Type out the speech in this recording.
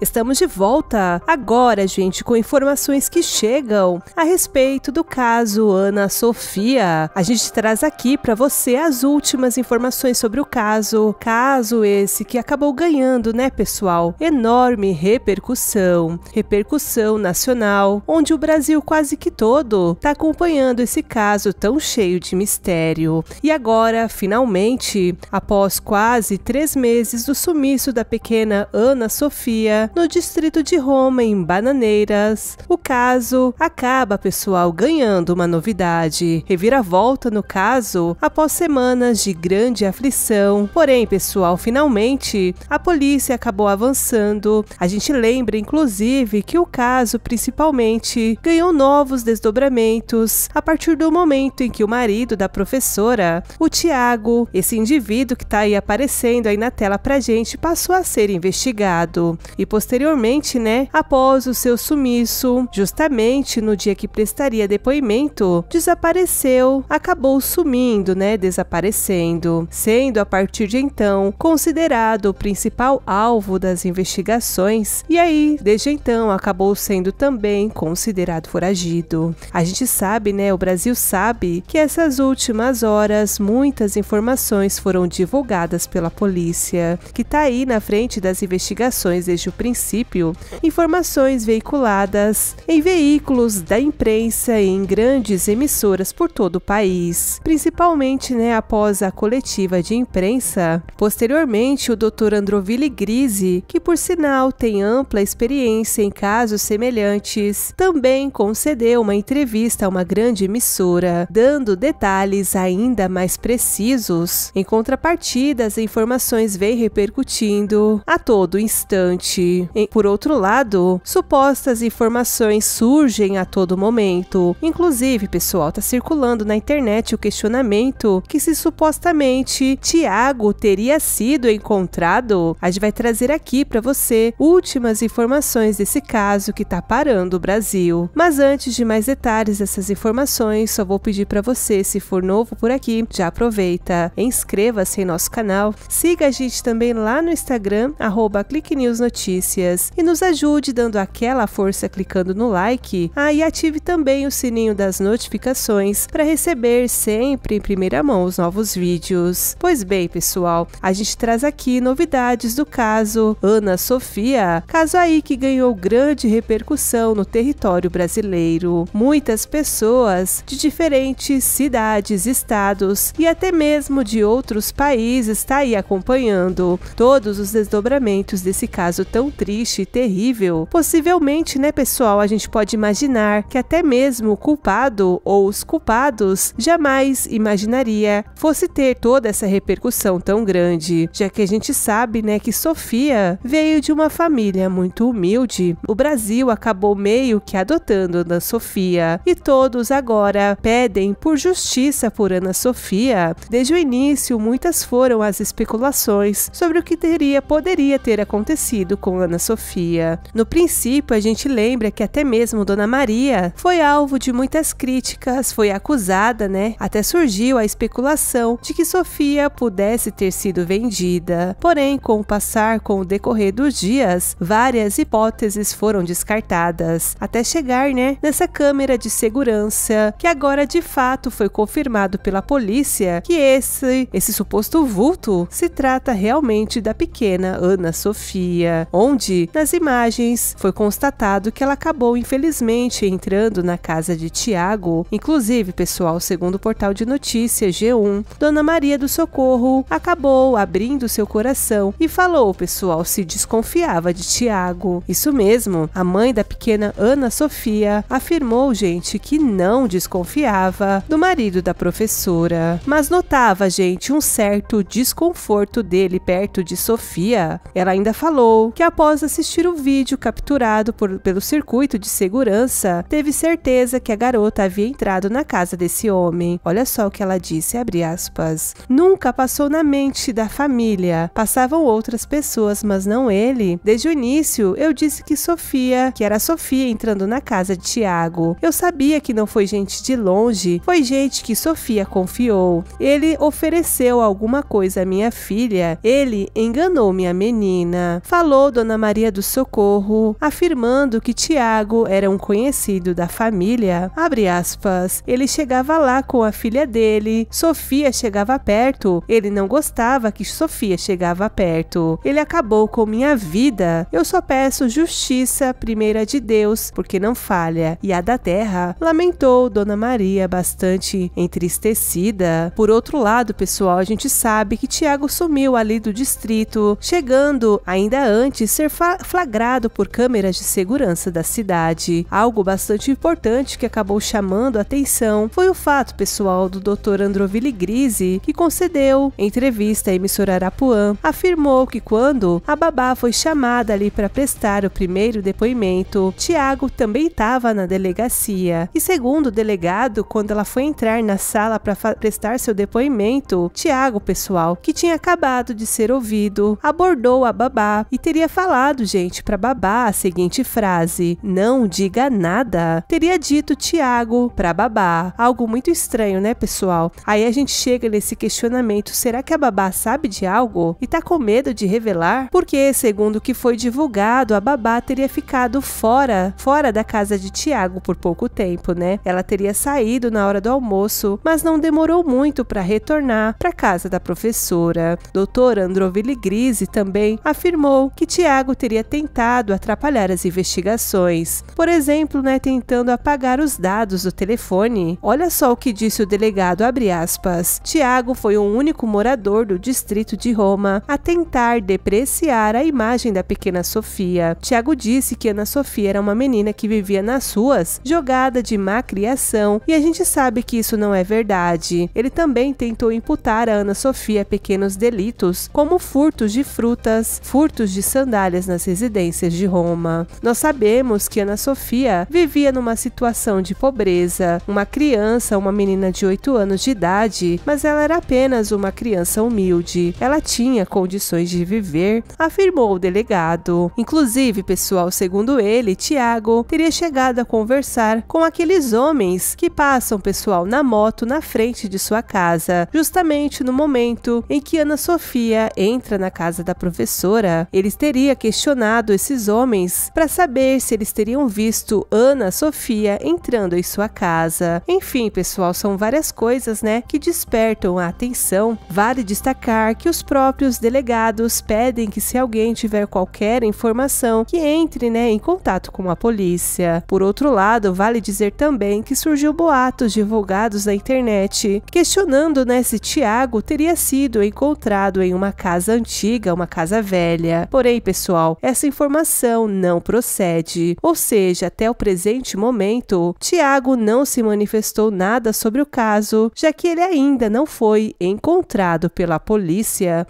Estamos de volta agora, gente, com informações que chegam a respeito do caso Ana Sofia. A gente traz aqui para você as últimas informações sobre o caso, caso esse que acabou ganhando, né, pessoal, enorme repercussão, repercussão nacional, onde o Brasil quase que todo está acompanhando esse caso tão cheio de mistério. E agora, finalmente, após quase três meses do sumiço da pequena Ana Sofia, no distrito de Roma, em Bananeiras. O caso acaba, pessoal, ganhando uma novidade. Reviravolta no caso após semanas de grande aflição. Porém, pessoal, finalmente a polícia acabou avançando. A gente lembra, inclusive, que o caso principalmente ganhou novos desdobramentos a partir do momento em que o marido da professora, o Tiago, esse indivíduo que está aí aparecendo aí na tela pra gente, passou a ser investigado. E posteriormente, né, após o seu sumiço, justamente no dia que prestaria depoimento, desapareceu, acabou sumindo, né, desaparecendo, sendo a partir de então considerado o principal alvo das investigações e aí, desde então, acabou sendo também considerado foragido. A gente sabe, né, o Brasil sabe que essas últimas horas muitas informações foram divulgadas pela polícia, que tá aí na frente das investigações desde o princípio princípio, informações veiculadas em veículos da imprensa e em grandes emissoras por todo o país, principalmente né, após a coletiva de imprensa. Posteriormente, o Dr. Androville Grise, que por sinal tem ampla experiência em casos semelhantes, também concedeu uma entrevista a uma grande emissora, dando detalhes ainda mais precisos. Em contrapartida, as informações vêm repercutindo a todo instante. E, por outro lado, supostas informações surgem a todo momento. Inclusive, pessoal, tá circulando na internet o questionamento que se supostamente Tiago teria sido encontrado. A gente vai trazer aqui para você últimas informações desse caso que tá parando o Brasil. Mas antes de mais detalhes dessas informações, só vou pedir para você, se for novo por aqui, já aproveita, inscreva-se em nosso canal, siga a gente também lá no Instagram, arroba notícias e nos ajude dando aquela força clicando no like. Ah, e ative também o sininho das notificações para receber sempre em primeira mão os novos vídeos. Pois bem, pessoal, a gente traz aqui novidades do caso Ana Sofia, caso aí que ganhou grande repercussão no território brasileiro. Muitas pessoas de diferentes cidades, estados e até mesmo de outros países está aí acompanhando todos os desdobramentos desse caso tão triste e terrível. Possivelmente, né, pessoal, a gente pode imaginar que até mesmo o culpado ou os culpados jamais imaginaria fosse ter toda essa repercussão tão grande, já que a gente sabe, né, que Sofia veio de uma família muito humilde. O Brasil acabou meio que adotando Ana Sofia e todos agora pedem por justiça por Ana Sofia. Desde o início, muitas foram as especulações sobre o que teria poderia ter acontecido com Ana Sofia. No princípio, a gente lembra que até mesmo Dona Maria foi alvo de muitas críticas, foi acusada, né? Até surgiu a especulação de que Sofia pudesse ter sido vendida. Porém, com o passar com o decorrer dos dias, várias hipóteses foram descartadas, até chegar, né, nessa câmera de segurança, que agora de fato foi confirmado pela polícia que esse esse suposto vulto se trata realmente da pequena Ana Sofia, onde, nas imagens, foi constatado que ela acabou infelizmente entrando na casa de Tiago. Inclusive, pessoal, segundo o portal de notícias G1, Dona Maria do Socorro acabou abrindo seu coração e falou, pessoal, se desconfiava de Tiago. Isso mesmo, a mãe da pequena Ana Sofia afirmou, gente, que não desconfiava do marido da professora, mas notava, gente, um certo desconforto dele perto de Sofia. Ela ainda falou que a após assistir o vídeo capturado por, pelo circuito de segurança, teve certeza que a garota havia entrado na casa desse homem. Olha só o que ela disse, abre aspas. Nunca passou na mente da família. Passavam outras pessoas, mas não ele. Desde o início, eu disse que Sofia, que era Sofia entrando na casa de Tiago. Eu sabia que não foi gente de longe, foi gente que Sofia confiou. Ele ofereceu alguma coisa à minha filha. Ele enganou minha menina. Falou Dona Dona Maria do Socorro, afirmando que Tiago era um conhecido da família. Aspas, ele chegava lá com a filha dele, Sofia chegava perto, ele não gostava que Sofia chegava perto. Ele acabou com minha vida. Eu só peço justiça, primeira de Deus, porque não falha, e a da terra. Lamentou Dona Maria bastante entristecida. Por outro lado, pessoal, a gente sabe que Tiago sumiu ali do distrito, chegando ainda antes ser flagrado por câmeras de segurança da cidade. Algo bastante importante que acabou chamando a atenção foi o fato pessoal do Dr. Androvili Grise, que concedeu entrevista à emissora Arapuã, afirmou que quando a babá foi chamada ali para prestar o primeiro depoimento, Tiago também estava na delegacia. E segundo o delegado, quando ela foi entrar na sala para prestar seu depoimento, Tiago, pessoal, que tinha acabado de ser ouvido, abordou a babá e teria falado falado, gente, para babá a seguinte frase: Não diga nada. Teria dito Tiago para babá. Algo muito estranho, né, pessoal? Aí a gente chega nesse questionamento: será que a babá sabe de algo e tá com medo de revelar? Porque, segundo o que foi divulgado, a babá teria ficado fora, fora da casa de Tiago por pouco tempo, né? Ela teria saído na hora do almoço, mas não demorou muito para retornar para casa da professora. Doutor Androville Grise também afirmou que Tiago Tiago teria tentado atrapalhar as investigações, por exemplo, né, tentando apagar os dados do telefone. Olha só o que disse o delegado, abre aspas. Tiago foi o único morador do distrito de Roma a tentar depreciar a imagem da pequena Sofia. Tiago disse que Ana Sofia era uma menina que vivia nas ruas, jogada de má criação, e a gente sabe que isso não é verdade. Ele também tentou imputar a Ana Sofia pequenos delitos, como furtos de frutas, furtos de sandálias, nas residências de Roma. Nós sabemos que Ana Sofia vivia numa situação de pobreza, uma criança, uma menina de 8 anos de idade, mas ela era apenas uma criança humilde. Ela tinha condições de viver, afirmou o delegado. Inclusive, pessoal, segundo ele, Tiago teria chegado a conversar com aqueles homens que passam pessoal na moto na frente de sua casa, justamente no momento em que Ana Sofia entra na casa da professora. Eles teriam questionado esses homens para saber se eles teriam visto Ana Sofia entrando em sua casa. Enfim, pessoal, são várias coisas, né, que despertam a atenção. Vale destacar que os próprios delegados pedem que se alguém tiver qualquer informação, que entre, né, em contato com a polícia. Por outro lado, vale dizer também que surgiu boatos divulgados na internet questionando, né, se Tiago teria sido encontrado em uma casa antiga, uma casa velha. Porém, pessoal, pessoal, essa informação não procede. Ou seja, até o presente momento, Tiago não se manifestou nada sobre o caso, já que ele ainda não foi encontrado pela polícia.